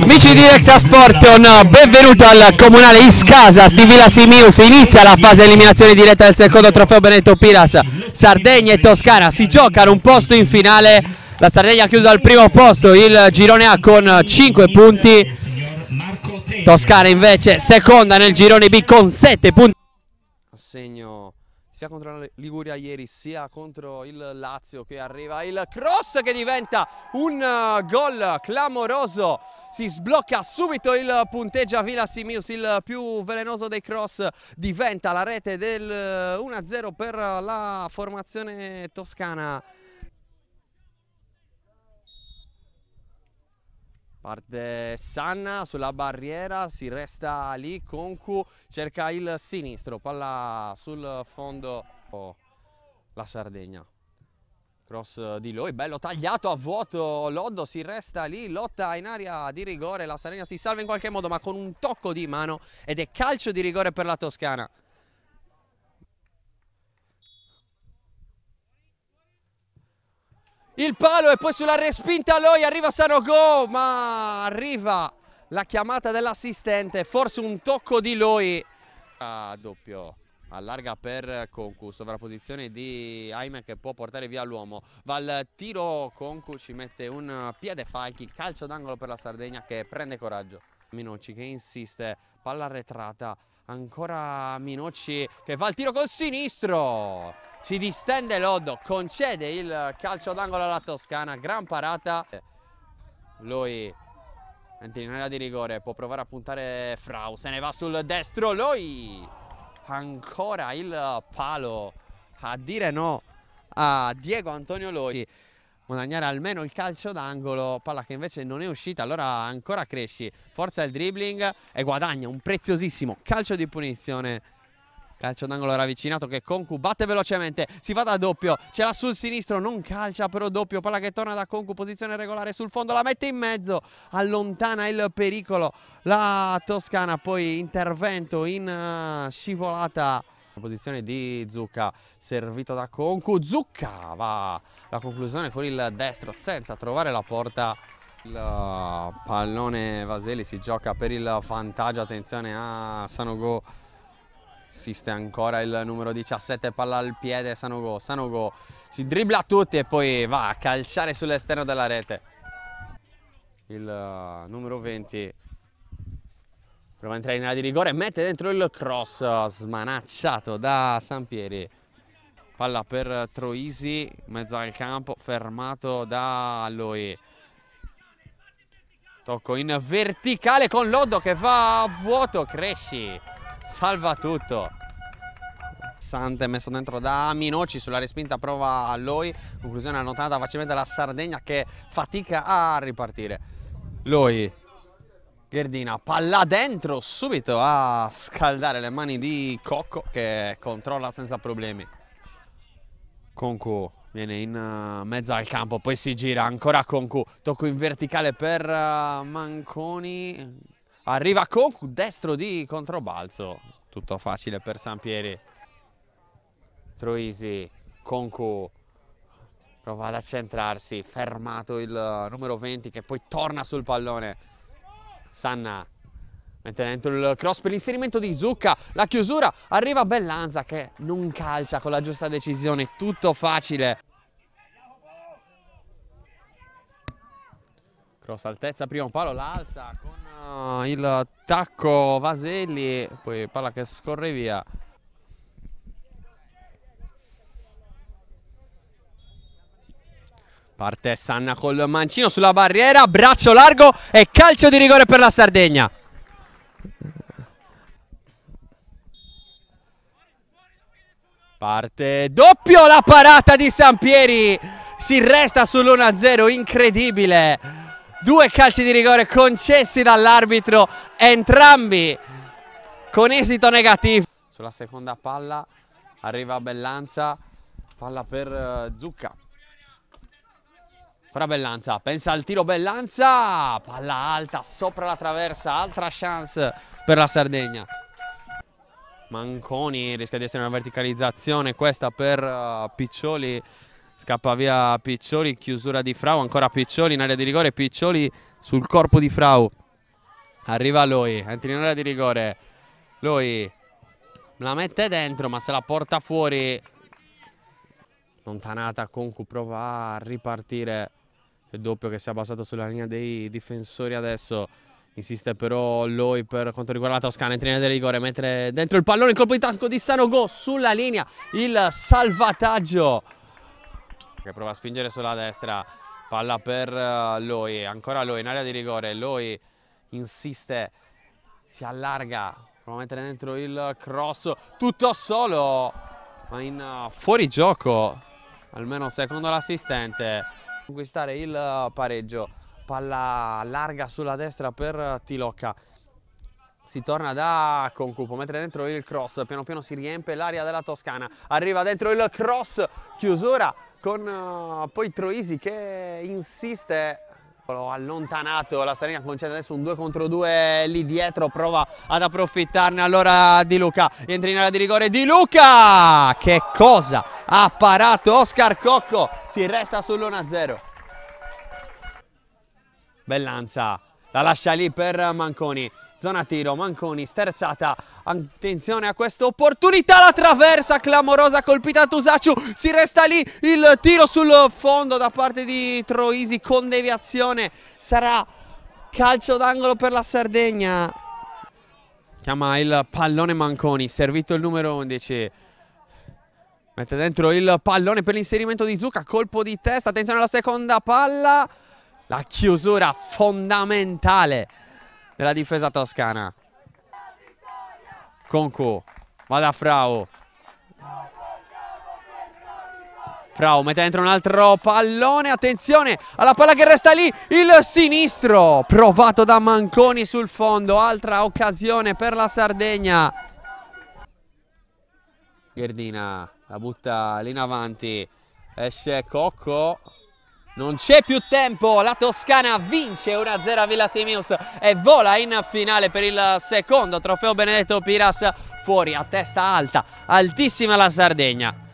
Amici di Directa Sportion, benvenuto al comunale Iscasa, Stivila Simius, inizia la fase eliminazione diretta del secondo trofeo Benetto Piras, Sardegna e Toscana, si giocano un posto in finale, la Sardegna ha chiuso al primo posto, il girone A con 5 punti, Toscana invece seconda nel girone B con 7 punti. Assegno sia contro la Liguria ieri sia contro il Lazio che arriva il cross che diventa un eh, gol clamoroso si sblocca subito il punteggio a Villa Simius il più velenoso dei cross diventa la rete del 1-0 eh, per la formazione toscana Parte Sanna sulla barriera, si resta lì, Concu cerca il sinistro, palla sul fondo oh, la Sardegna. Cross di lui, bello tagliato a vuoto, Loddo si resta lì, lotta in area di rigore, la Sardegna si salva in qualche modo ma con un tocco di mano ed è calcio di rigore per la Toscana. il palo e poi sulla respinta Loi arriva Sanogo, ma arriva la chiamata dell'assistente, forse un tocco di Loi. A doppio allarga per Concu, sovrapposizione di Aime che può portare via l'uomo, va al tiro Concu, ci mette un piede Falchi, calcio d'angolo per la Sardegna che prende coraggio. Minocci che insiste, palla arretrata, ancora Minocci che va il tiro col sinistro si distende Loddo, concede il calcio d'angolo alla Toscana, gran parata. Lui entra in area di rigore, può provare a puntare Frau, se ne va sul destro, lui ancora il palo a dire no a Diego Antonio Loi. Guadagnare almeno il calcio d'angolo, palla che invece non è uscita, allora ancora cresci, forza il dribbling e guadagna un preziosissimo calcio di punizione Calcio d'angolo ravvicinato che Concu batte velocemente, si va da doppio, ce l'ha sul sinistro, non calcia però doppio, palla che torna da Concu, posizione regolare sul fondo, la mette in mezzo, allontana il pericolo la Toscana, poi intervento in eh, scivolata. La posizione di Zucca, servito da Concu, Zucca va la conclusione con il destro senza trovare la porta. Il eh, pallone Vaseli si gioca per il vantaggio, attenzione a Sanogo Assiste ancora il numero 17, palla al piede, Sanogo. Sanogo si dribbla tutti e poi va a calciare sull'esterno della rete. Il uh, numero 20 prova a entrare in area di rigore mette dentro il cross smanacciato da Sampieri. Palla per Troisi, mezzo al campo, fermato da lui. Tocco in verticale con Lodo che va a vuoto, Cresci salva tutto. Sante messo dentro da Minocci sulla respinta prova a lui. conclusione annotata facilmente la Sardegna che fatica a ripartire. Lui, Gherdina, palla dentro subito a scaldare le mani di Cocco che controlla senza problemi. Concu viene in eh, mezzo al campo, poi si gira ancora Concu, tocco in verticale per eh, Manconi, Arriva Cocu, destro di controbalzo. Tutto facile per Sampieri. Troisi, Concu prova ad accentrarsi, fermato il eh, numero 20 che poi torna sul pallone. Sanna mette dentro il cross per l'inserimento di Zucca, la chiusura, arriva Bellanza che non calcia con la giusta decisione, tutto facile. Cross altezza, primo palo, l'alza con il tacco Vaselli, poi palla che scorre via. Parte Sanna col mancino sulla barriera, braccio largo e calcio di rigore per la Sardegna. Parte doppio la parata di Sampieri, si resta sull'1-0, incredibile. Due calci di rigore concessi dall'arbitro, entrambi con esito negativo. Sulla seconda palla arriva Bellanza, palla per eh, Zucca. Ora Bellanza, pensa al tiro Bellanza, palla alta sopra la traversa, altra chance per la Sardegna. Manconi rischia di essere una verticalizzazione, questa per eh, Piccioli Scappa via Piccioli, chiusura di Frau, ancora Piccioli in area di rigore, Piccioli sul corpo di Frau. Arriva lui, entra in area di rigore. Lui la mette dentro ma se la porta fuori. Lontanata Concu prova a ripartire. Il doppio che si è basato sulla linea dei difensori adesso. Insiste però lui per quanto riguarda la Toscana, entra in area di rigore, mentre dentro il pallone, il colpo di tacco di Sanogo sulla linea, il salvataggio perché prova a spingere sulla destra, palla per eh, Loi, ancora Loi in area di rigore, Loi insiste, si allarga, prova a mettere dentro il cross, tutto solo, ma in eh, fuori gioco, almeno secondo l'assistente, conquistare il eh, pareggio, palla larga sulla destra per Tilocca si torna da Concupo, mettere dentro il cross, piano piano si riempie l'area della Toscana, arriva dentro il cross, chiusura con uh, poi Troisi che insiste allontanato, la Serena concede adesso un 2 contro 2 lì dietro, prova ad approfittarne allora Di Luca, entra in area di rigore Di Luca, che cosa ha parato Oscar Cocco, si resta sull'1-0. Bellanza, la lascia lì per Manconi, Zona tiro, Manconi, sterzata, attenzione a questa opportunità, la traversa clamorosa colpita a Tusaciu, si resta lì il tiro sul fondo da parte di Troisi con deviazione, sarà calcio d'angolo per la Sardegna. Chiama il pallone Manconi, servito il numero 11. Mette dentro il pallone per l'inserimento di Zucca, colpo di testa, attenzione alla seconda palla, la chiusura fondamentale della difesa toscana. Conco, va da Frau. Frau mette dentro un altro pallone, attenzione alla palla che resta lì, il sinistro provato da Manconi sul fondo, altra occasione per la Sardegna. Gherdina la butta lì in avanti, esce Cocco, non c'è più tempo, la Toscana vince 1-0 a Villa Simius e vola in finale per il secondo trofeo Benedetto Piras fuori a testa alta, altissima la Sardegna.